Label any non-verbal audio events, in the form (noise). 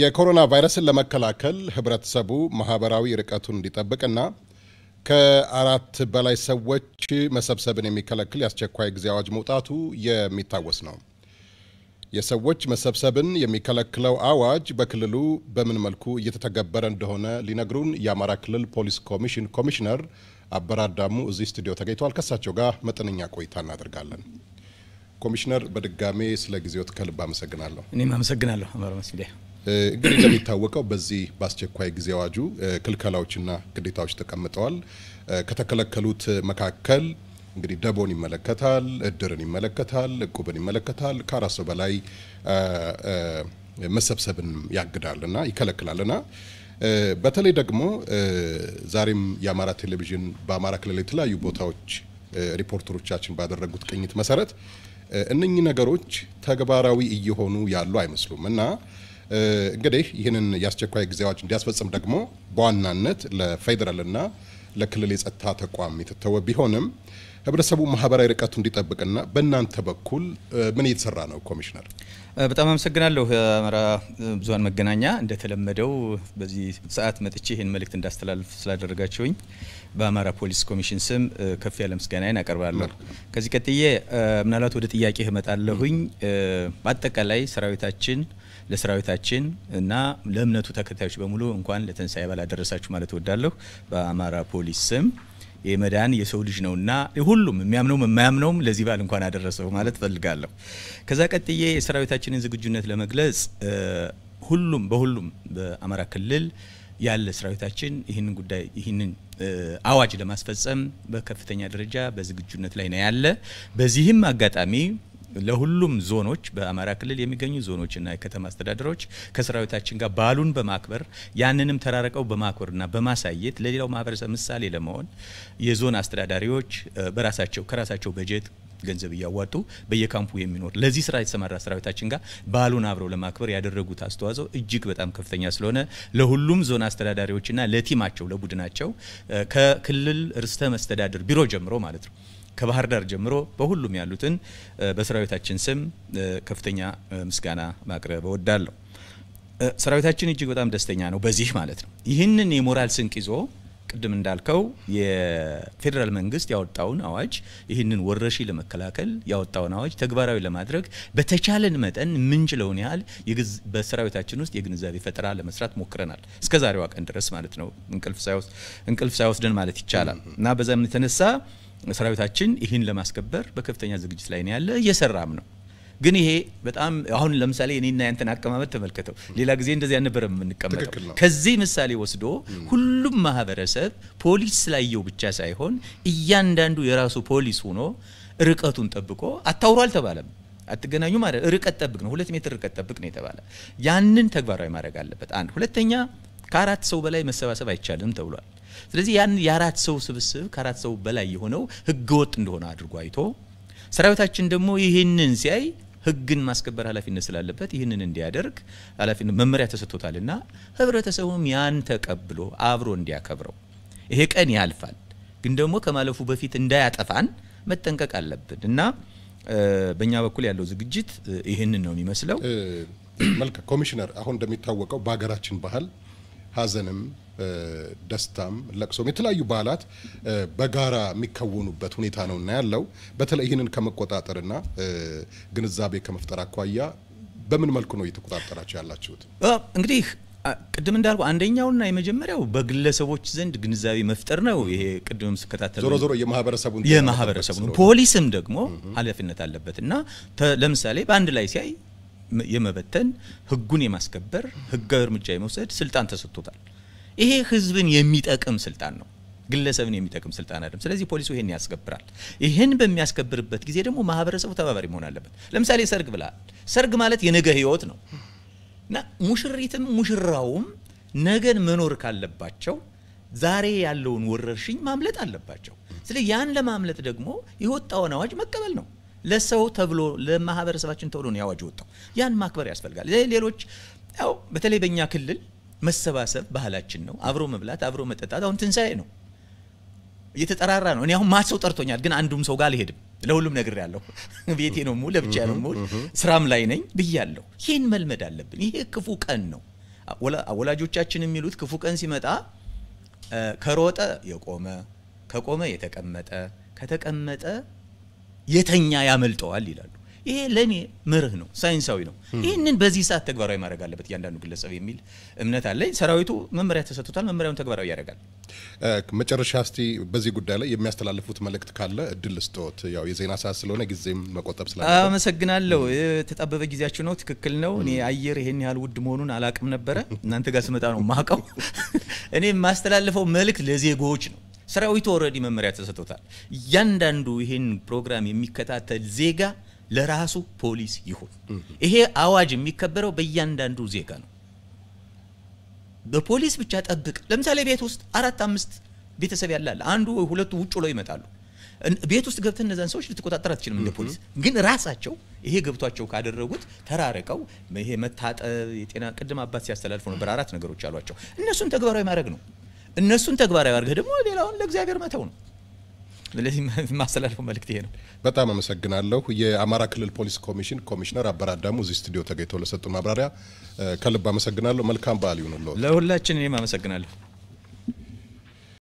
የኮሮና ቫይረስን ለመከላከል ህብረተሰቡ ማህበራዊ ርቀቱን እንዲጠብቅና ከአራት በላይ ሰዎች መሰብሰብን የሚከለክል የአስቸኳይ ጊዜ አዋጅ መውጣቱ የሚታወስ ነው። የሰዎች መሰብሰብን የሚከለክለው አዋጅ በክልሉ በምን መልኩ እየተተገበረ እንደሆነ ሊነግሩን የአማራ ክልል ፖሊስ ኮሚሽን ኮሚሽነር አበራዳሙ እዚህ ስቱዲዮ ተገኝተዋል። ከሳቸው ጋር መጠነኛ ቆይታ እናደርጋለን። ኮሚሽነር፣ በድጋሜ ስለ ጊዜዎት ከልብ አመሰግናለሁ። እኔም አመሰግናለሁ። እንግዲህ እንደሚታወቀው በዚህ በአስቸኳይ ጊዜ አዋጁ ክልከላዎችና ግዴታዎች ተቀምጠዋል። ከተከለከሉት መካከል እንግዲህ ደቦን ይመለከታል፣ እድርን ይመለከታል፣ እቁብን ይመለከታል፣ ከአራት ሰው በላይ መሰብሰብን ያግዳልና ይከለክላልና በተለይ ደግሞ ዛሬም የአማራ ቴሌቪዥን በአማራ ክልል የተለያዩ ቦታዎች ሪፖርተሮቻችን ባደረጉት ቅኝት መሰረት እነኚህ ነገሮች ተግባራዊ እየሆኑ ያሉ አይመስሉም እና እንግዲህ ይህንን የአስቸኳይ ጊዜ አዋጅ እንዲያስፈጽም ደግሞ በዋናነት ለፌዴራልና ለክልል የጸጥታ ተቋም የተተወ ቢሆንም ህብረተሰቡ ማህበራዊ ርቀቱ እንዲጠብቅና በእናንተ በኩል ምን እየተሰራ ነው? ኮሚሽነር በጣም አመሰግናለሁ። አማራ ብዙሀን መገናኛ እንደተለመደው በዚህ ሰዓት መጥቼ ይህን መልእክት እንዳስተላልፍ ስላደረጋቸውኝ በአማራ ፖሊስ ኮሚሽን ስም ከፍ ያለ ምስጋናዬን አቀርባለሁ። ከዚህ ቀጥዬ ምናልባት ወደ ጥያቄ እመጣለሁኝ። በአጠቃላይ ሰራዊታችን ለሰራዊታችን እና ለእምነቱ ተከታዮች በሙሉ እንኳን ለትንሳኤ በዓል አደረሳችሁ ማለት እወዳለሁ በአማራ ፖሊስ ስም የመዳን የሰው ልጅ ነውና ሁሉም የሚያምነውም የማያምነውም ለዚህ በዓል እንኳን አደረሰው ማለት ፈልጋለሁ። ከዛ ቀጥዬ የሰራዊታችንን ዝግጁነት ለመግለጽ ሁሉም በሁሉም በአማራ ክልል ያለ ሰራዊታችን ይህንን ጉዳይ ይህንን አዋጅ ለማስፈጸም በከፍተኛ ደረጃ በዝግጁነት ላይ ነው ያለ። በዚህም አጋጣሚ ለሁሉም ዞኖች በአማራ ክልል የሚገኙ ዞኖችና የከተማ አስተዳደሮች ከሰራዊታችን ጋር ባሉን በማክበር ያንንም ተራርቀው በማክበርና በማሳየት ለሌላው ማህበረሰብ ምሳሌ ለመሆን የዞን አስተዳዳሪዎች በራሳቸው ከራሳቸው በጀት ገንዘብ እያዋጡ በየካምፑ የሚኖር ለዚህ ስራ የተሰማራ ሰራዊታችን ጋር በዓሉን አብረው ለማክበር ያደረጉት አስተዋጽኦ እጅግ በጣም ከፍተኛ ስለሆነ ለሁሉም ዞን አስተዳዳሪዎችና ለቲማቸው ለቡድናቸው ከክልል ርዕሰ መስተዳድር ቢሮ ጀምሮ ማለት ነው ከባህር ዳር ጀምሮ በሁሉም ያሉትን በሰራዊታችን ስም ከፍተኛ ምስጋና ማቅረብ እወዳለሁ። ሰራዊታችን እጅግ በጣም ደስተኛ ነው በዚህ ማለት ነው። ይህንን የሞራል ስንቅ ይዞ ቅድም እንዳልከው የፌዴራል መንግስት ያወጣውን አዋጅ ይህንን ወረርሽኝ ለመከላከል ያወጣውን አዋጅ ተግባራዊ ለማድረግ በተቻለን መጠን የምንችለውን ያህል በሰራዊታችን ውስጥ የግንዛቤ ፈጠራ ለመስራት ሞክረናል። እስከ ዛሬዋ ቀን ድረስ ማለት ነው፣ እንቅልፍ ሳይወስደን ማለት ይቻላል እና በዛም የተነሳ ሰራዊታችን ይህን ለማስከበር በከፍተኛ ዝግጅት ላይ ነው ያለ፣ እየሰራም ነው። ግን ይሄ በጣም አሁን ለምሳሌ እኔና ያንተን አቀማመጥ ተመልከተው። ሌላ ጊዜ እንደዚህ አልነበረም የምንቀመጠው። ከዚህ ምሳሌ ወስዶ ሁሉም ማህበረሰብ ፖሊስ ስላየው ብቻ ሳይሆን እያንዳንዱ የራሱ ፖሊስ ሆኖ ርቀቱን ጠብቆ አታውሩ አልተባለም አትገናኙ ማለት ርቀት ጠብቅ ነው። ሁለት ሜትር ርቀት ጠብቅ ነው የተባለ። ያንን ተግባራዊ ማድረግ አለበት። አንድ ሁለተኛ፣ ከአራት ሰው በላይ መሰባሰብ አይቻልም ተብሏል። ስለዚህ ያን የአራት ሰው ስብስብ ከአራት ሰው በላይ የሆነው ህገወጥ እንደሆነ አድርጎ አይቶ ሰራዊታችን ደግሞ ይህንን ሲያይ ህግን ማስከበር ኃላፊነት ስላለበት ይህንን እንዲያደርግ ኃላፊነት መመሪያ ተሰጥቶታልና ህብረተሰቡም ያን ተቀብሎ አብሮ እንዲያከብረው ይሄ ቀን ያልፋል፣ ግን ደግሞ ከማለፉ በፊት እንዳያጠፋን መጠንቀቅ አለብን እና በእኛ በኩል ያለው ዝግጅት ይህንን ነው የሚመስለው። መልካ ኮሚሽነር፣ አሁን እንደሚታወቀው በሀገራችን ባህል ሀዘንም ደስታም ለቅሶም የተለያዩ በዓላት በጋራ የሚከወኑበት ሁኔታ ነው እና ያለው በተለይ ይህንን ከመቆጣጠርና ግንዛቤ ከመፍጠር አኳያ በምን መልኩ ነው እየተቆጣጠራቸው ያላችሁት? እንግዲህ ቅድም እንዳልኩ አንደኛውና የመጀመሪያው በግለሰቦች ዘንድ ግንዛቤ መፍጠር ነው። ይሄ ቅድም ስከታተል ዞሮ ዞሮ የማህበረሰቡን የማህበረሰቡን ፖሊስም ደግሞ ኃላፊነት አለበት እና ለምሳሌ በአንድ ላይ ሲያይ የመበተን ህጉን የማስከበር ህጋዊ እርምጃ የመውሰድ ስልጣን ተሰጥቶታል። ይሄ ህዝብን የሚጠቅም ስልጣን ነው። ግለሰብን የሚጠቅም ስልጣን አይደለም። ስለዚህ ፖሊሱ ይሄን ያስከብራል። ይህን በሚያስከብርበት ጊዜ ደግሞ ማህበረሰቡ ተባባሪ መሆን አለበት። ለምሳሌ ሰርግ ብለሃል። ሰርግ ማለት የነገ ህይወት ነው እና ሙሽሪትም ሙሽራውም ነገን መኖር ካለባቸው ዛሬ ያለውን ወረርሽኝ ማምለጥ አለባቸው። ስለዚህ ያን ለማምለጥ ደግሞ የወጣውን አዋጅ መቀበል ነው። ለሰው ተብሎ ለማህበረሰባችን ተብሎ ነው ያዋጅ ወጣው። ያን ማክበር ያስፈልጋል። ሌሎች ያው በተለይ በእኛ ክልል መሰባሰብ ባህላችን ነው። አብሮ መብላት፣ አብሮ መጠጣት። አሁን ትንሳኤ ነው፣ እየተጠራራ ነው። እኔ አሁን ማት ሰው ጠርቶኛል፣ ግን አንዱም ሰው ጋር አልሄድም። ለሁሉም ነገር ያለው (laughs) ቤቴ ነው የምውል፣ ለብቻ ነው የምውል፣ ስራም ላይ ነኝ ብያለሁ። ይህን መልመድ አለብን። ይሄ ክፉ ቀን ነው። ወላጆቻችን የሚሉት ክፉ ቀን ሲመጣ ከሮጠ የቆመ ከቆመ የተቀመጠ ከተቀመጠ የተኛ ያመልጠዋል ይላሉ። ይሄ ለእኔ መርህ ነው፣ ሳይንሳዊ ነው። ይህንን በዚህ ሰዓት ተግባራዊ ማድረግ አለበት እያንዳንዱ ግለሰብ የሚል እምነት አለኝ። ሰራዊቱ መመሪያ ተሰጥቶታል፣ መመሪያውን ተግባራዊ ያደርጋል። መጨረሻ እስቲ በዚህ ጉዳይ ላይ የሚያስተላልፉት መልእክት ካለ እድል ስጦት፣ ያው የዜና ሰዓት ስለሆነ ጊዜም መቆጠብ ስላለ አመሰግናለሁ። የተጣበበ ጊዜያችሁ ነው፣ ትክክል ነው። እኔ አየር ይሄን ያህል ውድ መሆኑን አላቅም ነበረ። (laughs) እናንተ ጋር ስመጣ ነው ማቀው። (laughs) እኔ የማስተላልፈው መልእክት ለዜጎች ነው። ሰራዊቱ ኦልሬዲ መመሪያ ተሰጥቶታል። እያንዳንዱ ይህን ፕሮግራም የሚከታተል ዜጋ ለራሱ ፖሊስ ይሁን። ይሄ አዋጅ የሚከበረው በእያንዳንዱ ዜጋ ነው። በፖሊስ ብቻ ጠብቅ። ለምሳሌ ቤት ውስጥ አራት አምስት ቤተሰብ ያላል። አንዱ ሁለቱ ውጭ ላይ ይመጣሉ። ቤት ውስጥ ገብተን እነዛን ሰዎች ልትቆጣጠር አትችልም እንደ ፖሊስ። ግን ራሳቸው ይሄ ገብቷቸው ካደረጉት ተራርቀው ይሄ መታጠብ፣ የጤና ቅድም አባት ሲያስተላልፉ ነበር አራት ነገሮች አሏቸው። እነሱን ተግባራዊ ማድረግ ነው። እነሱን ተግባራዊ አድርገህ ደግሞ ሌላውን ለእግዚአብሔር መተው ነው። ስለዚህ ማስተላለፈው መልእክት ይሄ ነው። በጣም አመሰግናለሁ። የአማራ ክልል ፖሊስ ኮሚሽን ኮሚሽነር አበራ አዳሙ እዚህ ስቱዲዮ ተገኝተው ለሰጡ ማብራሪያ ከልብ አመሰግናለሁ። መልካም በዓል ይሁንልዎት። ለሁላችን እኔም አመሰግናለሁ።